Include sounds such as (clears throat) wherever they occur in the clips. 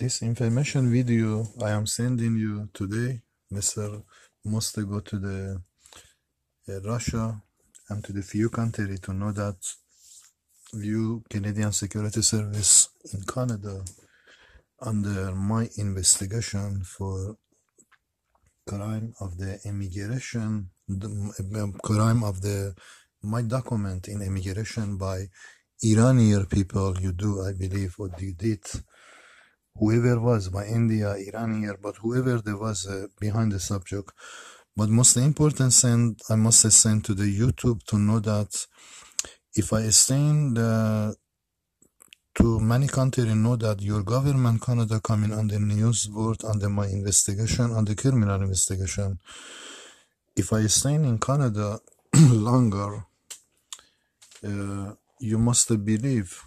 this information video I am sending you today, Mr. must go to the uh, Russia and to the few country to know that you Canadian Security Service in Canada under my investigation for crime of the immigration, the, um, crime of the my document in immigration by Iranian people you do, I believe, what you did whoever was by India, Iran here, but whoever there was uh, behind the subject. But most important thing I must send to the YouTube to know that if I send the uh, to many countries, know that your government Canada coming on the news board under my investigation on the criminal investigation. If I stay in Canada (clears throat) longer, uh, you must believe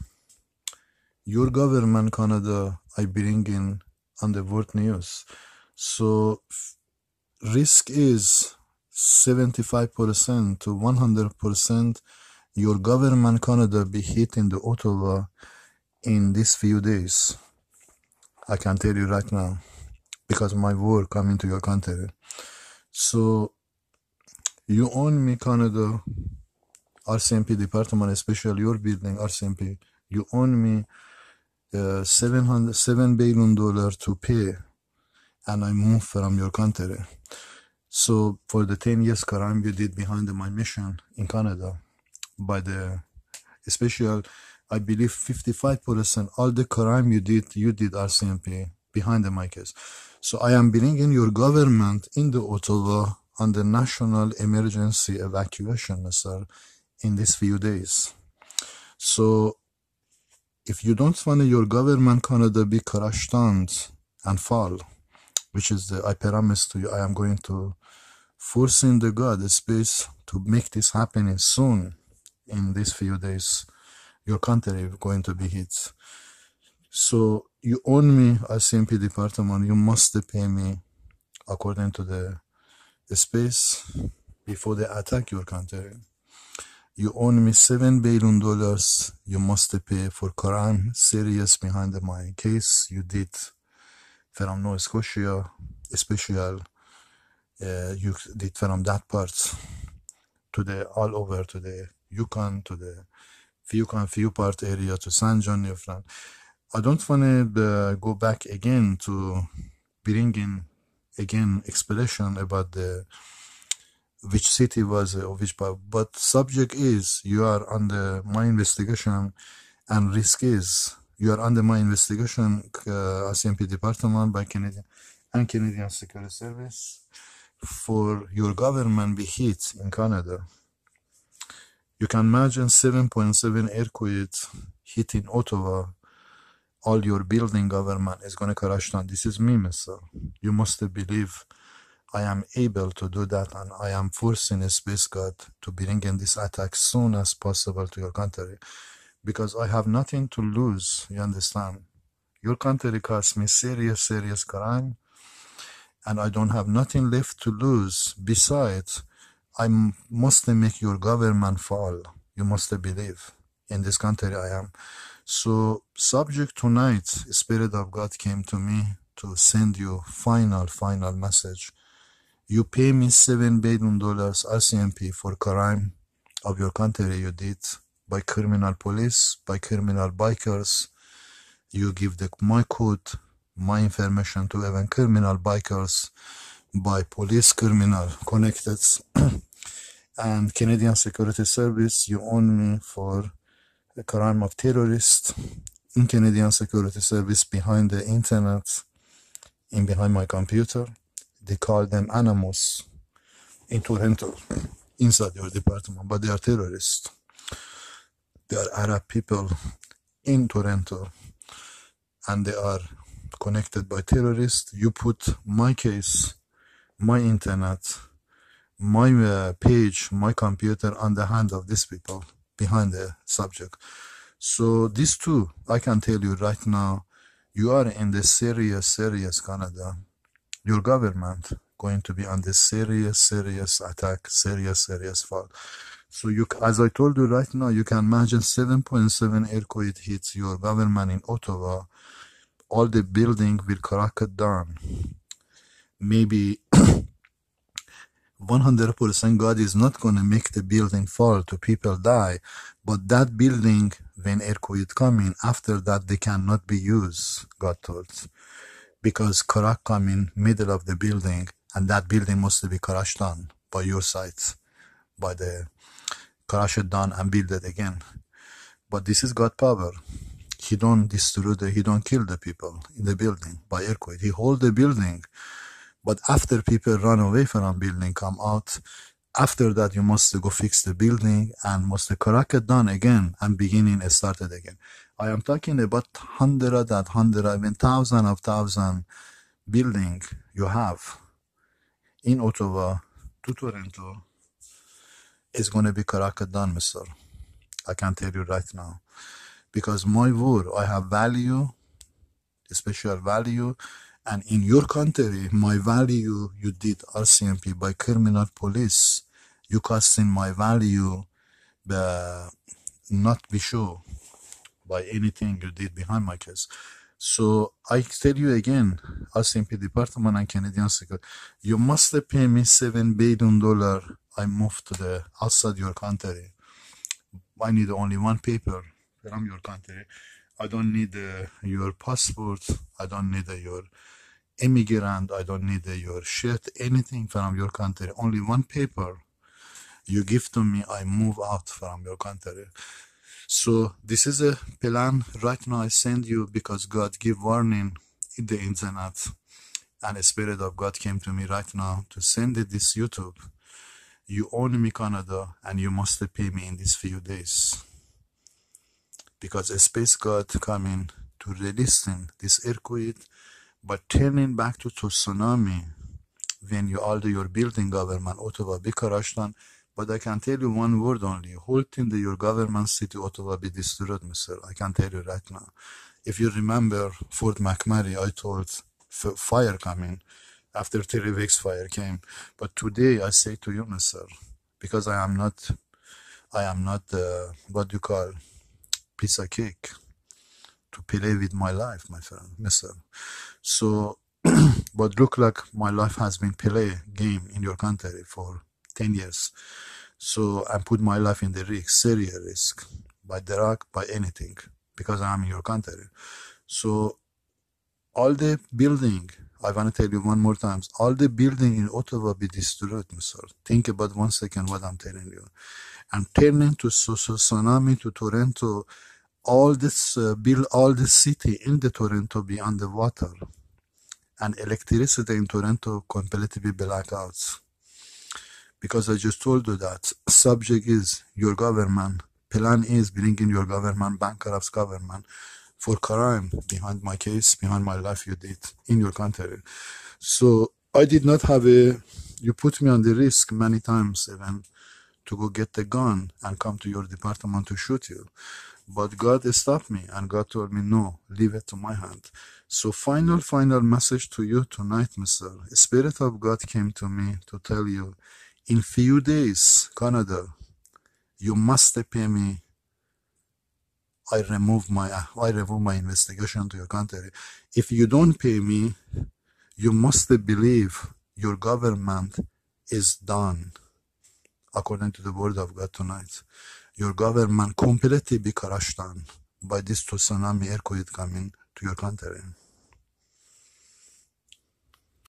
your government Canada I bring in on the world news. So risk is 75% to 100% your government Canada be hit in the Ottawa in these few days. I can tell you right now because my work coming to your country. So you own me Canada RCMP department, especially your building RCMP. You own me uh, 7 billion dollar to pay and I move from your country. So for the 10 years Karam you did behind my mission in Canada by the special, I believe 55% all the crime you did you did RCMP behind my case. So I am bringing your government in the Ottawa on the national emergency evacuation, sir, in these few days. So if you don't want your government Canada be crushed and fall, which is the, I promise to you, I am going to force in the God the space to make this happen soon. In these few days, your country is going to be hit. So you own me as CMP department. You must pay me according to the space before they attack your country. You own me seven billion dollars. You must pay for Quran. serious behind my case. You did from Nova Scotia, special. Uh, you did from that part to the all over to the Yukon to the Yukon few part area to San John, Newfoundland. I don't want to uh, go back again to bringing again explanation about the which city was or which pub. But subject is you are under my investigation, and risk is you are under my investigation uh, department by Canadian and Canadian Security Service for your government be hit in Canada. You can imagine 7.7 earthquake hitting Ottawa. All your building government is going to crash down. This is me, Mister. You must believe I am able to do that and I am forcing Space God to bring in this attack soon as possible to your country because I have nothing to lose, you understand? Your country caused me serious, serious crime and I don't have nothing left to lose. Besides, I must make your government fall. You must believe in this country I am. So, subject tonight, Spirit of God came to me to send you final, final message you pay me seven billion dollars RCMP for crime of your country you did by criminal police, by criminal bikers. You give the, my code, my information to even criminal bikers by police criminal connected (clears throat) and Canadian Security Service you own me for a crime of terrorist in Canadian Security Service behind the internet in behind my computer they call them animals in Toronto, (clears throat) inside your department, but they are terrorists. They are Arab people in Toronto, and they are connected by terrorists. You put my case, my internet, my uh, page, my computer on the hand of these people behind the subject. So these two, I can tell you right now, you are in the serious, serious Canada your government going to be under serious, serious attack, serious, serious fall. So you, as I told you right now, you can imagine 7.7 earthquake hits your government in Ottawa. All the building will crack down. Maybe 100% (coughs) God is not going to make the building fall to people die, but that building, when earthquake coming, after that they cannot be used, God told because Karakla mean middle of the building, and that building must be down by your side, by the down and build it again. But this is God power. He don't destroy the, he don't kill the people in the building by earthquake. He hold the building, but after people run away from building, come out, after that you must go fix the building and must correct it done again and beginning started again i am talking about hundred and hundred i mean thousand of thousand building you have in ottawa to toronto is going to be corrected done mister i can tell you right now because my word i have value special value and in your country, my value, you did RCMP by criminal police. You costing my value, uh, not be sure by anything you did behind my case. So I tell you again, RCMP department and Canadian security, you must pay me seven billion dollar. I moved to the outside your country. I need only one paper from your country I don't need uh, your passport. I don't need uh, your immigrant. I don't need uh, your shit, anything from your country. Only one paper you give to me, I move out from your country. So this is a plan right now I send you because God give warning in the internet. And the Spirit of God came to me right now to send it this YouTube. You own me Canada and you must pay me in these few days because a space god coming to releasing this earthquake but turning back to, to tsunami when you all do your building government Ottawa on, but I can tell you one word only holding the, your government city Ottawa be destroyed Mr. I can tell you right now if you remember Fort McMurray I told fire coming after three weeks fire came but today I say to you Mr. because I am not I am not uh, what you call pizza cake to play with my life, my friend, mister. So, (clears throat) but look like my life has been play game in your country for 10 years. So I put my life in the risk, serious risk, by the rock, by anything, because I'm in your country. So all the building, I want to tell you one more time, all the building in Ottawa be destroyed, mister. Think about one second what I'm telling you. I'm turning to tsunami to Toronto, all this uh, build all the city in the Toronto be underwater, and electricity in Toronto completely blackouts. Because I just told you that subject is your government. Plan is bringing your government bankrupt government for crime behind my case, behind my life you did in your country. So I did not have a. You put me on the risk many times even to go get the gun and come to your department to shoot you. But God stopped me and God told me, no, leave it to my hand. So final, final message to you tonight, Mr. Spirit of God came to me to tell you, in few days, Canada, you must pay me. I remove my, I remove my investigation to your country. If you don't pay me, you must believe your government is done according to the word of God tonight. Your government completely be crushed down by this tsunami earthquake coming to your country.